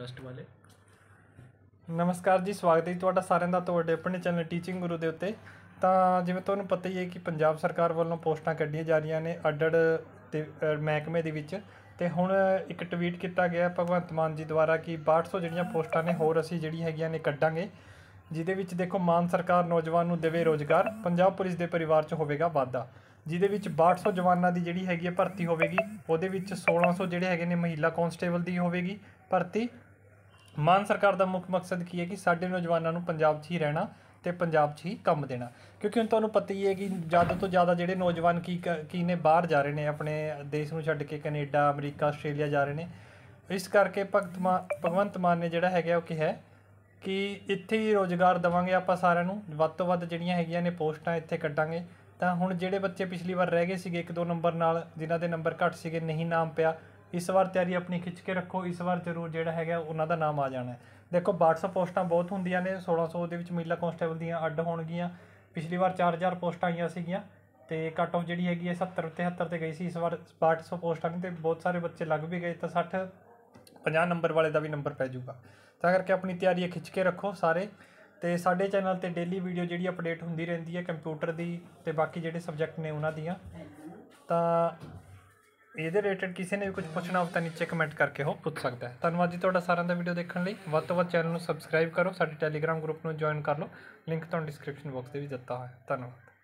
lust ਵਾਲੇ ਨਮਸਕਾਰ ਜੀ ਸਵਾਗਤ ਹੈ ਤੁਹਾਡਾ ਸਾਰਿਆਂ ਦਾ ਤੁਹਾਡੇ ਆਪਣੇ ਚੈਨਲ ਟੀਚਿੰਗ ਗੁਰੂ ਦੇ ਉੱਤੇ ਤਾਂ ਜਿਵੇਂ ਤੁਹਾਨੂੰ ਪਤਾ ਹੀ ਹੈ ਕਿ ਪੰਜਾਬ ਸਰਕਾਰ ਵੱਲੋਂ ਪੋਸਟਾਂ ਕੱਢੀਆਂ ਜਾ ਰਹੀਆਂ ਨੇ ਅਡੜ ਤੇ ਮਹਿਕਮੇ ਦੇ ਵਿੱਚ ਤੇ ਹੁਣ ਇੱਕ ਟਵੀਟ ਕੀਤਾ ਗਿਆ ਭਗਵੰਤ ਮਾਨ ਜੀ ਦੁਆਰਾ ਕਿ 6200 ਜਿਹੜੀਆਂ ਪੋਸਟਾਂ ਨੇ ਹੋਰ ਅਸੀਂ ਜਿਹੜੀ ਹੈਗੀਆਂ ਨੇ ਕੱਢਾਂਗੇ ਜਿਹਦੇ ਵਿੱਚ ਦੇਖੋ ਮਾਨ ਸਰਕਾਰ ਨੌਜਵਾਨ ਨੂੰ ਦੇਵੇ ਰੋਜ਼ਗਾਰ ਪੰਜਾਬ ਪੁਲਿਸ ਦੇ ਪਰਿਵਾਰ 'ਚ ਹੋਵੇਗਾ ਵਾਧਾ ਜਿਹਦੇ ਵਿੱਚ 6200 ਜਵਾਨਾਂ ਦੀ ਜਿਹੜੀ ਹੈਗੀ ਹੈ ਭਰਤੀ ਹੋਵੇਗੀ ਉਹਦੇ ਵਿੱਚ 1600 ਜਿਹੜੇ ਹੈਗੇ ਨੇ ਮਹਿਲਾ ਕਨਸਟੇਬਲ ਦੀ ਹੋਵੇਗੀ ਭਰਤੀ ਮਾਨ ਸਰਕਾਰ ਦਾ ਮੁੱਖ ਮਕਸਦ ਕੀ ਹੈ ਕਿ ਸਾਡੇ ਨੌਜਵਾਨਾਂ ਨੂੰ ਪੰਜਾਬ 'ਚ ਹੀ ਰਹਿਣਾ ਤੇ ਪੰਜਾਬ 'ਚ ਹੀ ਕੰਮ ਦੇਣਾ ਕਿਉਂਕਿ ਹੁਣ ਤੁਹਾਨੂੰ ਪਤਾ ਹੀ ਹੈ ਕਿ ਜ਼ਿਆਦਾ ਤੋਂ ਜ਼ਿਆਦਾ ਜਿਹੜੇ ਨੌਜਵਾਨ ਕੀ ਕੀ ਨੇ ਬਾਹਰ ਜਾ ਰਹੇ ਨੇ ਆਪਣੇ ਦੇਸ਼ ਨੂੰ ਛੱਡ ਕੇ ਕੈਨੇਡਾ ਅਮਰੀਕਾ ਆਸਟ੍ਰੇਲੀਆ ਜਾ ਰਹੇ ਨੇ ਇਸ ਕਰਕੇ ਭਗਤ ਮਾਨ ਭਗਵੰਤ ਮਾਨ ਨੇ ਜਿਹੜਾ ਹੈਗਾ ਉਹ ਕਿਹਾ ਕਿ ਇੱਥੇ ਹੀ ਰੋਜ਼ਗਾਰ ਦਵਾਂਗੇ ਆਪਾਂ ਸਾਰਿਆਂ ਨੂੰ ਵੱਧ ਤੋਂ ਵੱਧ ਜਿਹੜੀਆਂ ਹੈਗੀਆਂ ਨੇ ਪੋਸਟਾਂ ਇੱਥੇ ਕੱਢਾਂਗੇ ਤਾਂ ਹੁਣ ਜਿਹੜੇ ਬੱਚੇ ਪਿਛਲੀ ਵਾਰ ਰਹਿ ਗਏ ਸੀਗੇ 1-2 ਨੰਬਰ ਨਾਲ ਜਿਨ੍ਹਾਂ ਦੇ ਨੰਬਰ ਘੱਟ ਸੀਗੇ ਨਹੀਂ ਨਾਮ ਪਿਆ ਇਸ ਵਾਰ ਤਿਆਰੀ ਆਪਣੀ ਖਿੱਚ ਕੇ ਰੱਖੋ ਇਸ ਵਾਰ ਜ਼ਰੂਰ ਜਿਹੜਾ ਹੈਗਾ ਉਹਨਾਂ ਦਾ ਨਾਮ ਆ ਜਾਣਾ ਦੇਖੋ WhatsApp ਪੋਸਟਾਂ ਬਹੁਤ ਹੁੰਦੀਆਂ ਨੇ 1600 ਦੇ ਵਿੱਚ ਮਹਿਲਾ ਕਨਸਟੇਬਲ ਦੀਆਂ ਅੱਡ ਹੋਣਗੀਆਂ ਪਿਛਲੀ ਵਾਰ 4000 ਪੋਸਟਾਂ ਆਈਆਂ ਸੀਗੀਆਂ ਤੇ ਕੱਟ ਆਫ ਜਿਹੜੀ ਹੈਗੀ ਹੈ 70 73 ਤੇ ਗਈ ਸੀ ਇਸ ਵਾਰ 6800 ਪੋਸਟਾਂ ਨੇ ਤੇ ਬਹੁਤ ਸਾਰੇ ਬੱਚੇ ਲੱਗ ਵੀ ਗਏ ਤਾਂ 60 50 ਨੰਬਰ ਵਾਲੇ ਦਾ ਵੀ ਨੰਬਰ ਪੈ ਜਾਊਗਾ ਤਾਂ ਕਰਕੇ ਆਪਣੀ ਤਿਆਰੀ ਖਿੱਚ ਕੇ ਰੱਖੋ ਸਾਰੇ ਤੇ ਸਾਡੇ ਚੈਨਲ ਤੇ ਡੇਲੀ ਵੀਡੀਓ ਜਿਹੜੀ ਅਪਡੇਟ ਹੁੰਦੀ ਰਹਿੰਦੀ ਹੈ ਕੰਪਿਊਟਰ ਦੀ ਤੇ ਬਾਕੀ ਜਿਹੜੇ ਸਬਜੈਕਟ ਨੇ ਉਹਨਾਂ ਦੀਆਂ ਤਾਂ ਇਹਦੇ ਰਿਲੇਟਡ ਕਿਸੇ ਨੇ ਵੀ ਕੁਝ ਪੁੱਛਣਾ ਹੋਵੇ ਤਾਂ ਨੀਚੇ ਕਮੈਂਟ ਕਰਕੇ ਹੋ ਪੁੱਛ ਸਕਦਾ ਹੈ ਧੰਨਵਾਦ ਜੀ ਤੁਹਾਡਾ ਸਾਰਿਆਂ ਦਾ ਵੀਡੀਓ ਦੇਖਣ ਲਈ ਵੱਧ ਤੋਂ ਵੱਧ ਚੈਨਲ ਨੂੰ ਸਬਸਕ੍ਰਾਈਬ ਕਰੋ ਸਾਡੇ ਟੈਲੀਗ੍ਰਾਮ ਗਰੁੱਪ ਨੂੰ ਜੁਆਇਨ ਕਰ ਲਓ ਲਿੰਕ ਤੁਹਾਨੂੰ ਡਿਸਕ੍ਰਿਪਸ਼ਨ ਬਾਕਸ ਦੇ ਵਿੱਚ ਦਿੱਤਾ ਹੋਇਆ ਹੈ ਧੰਨਵਾਦ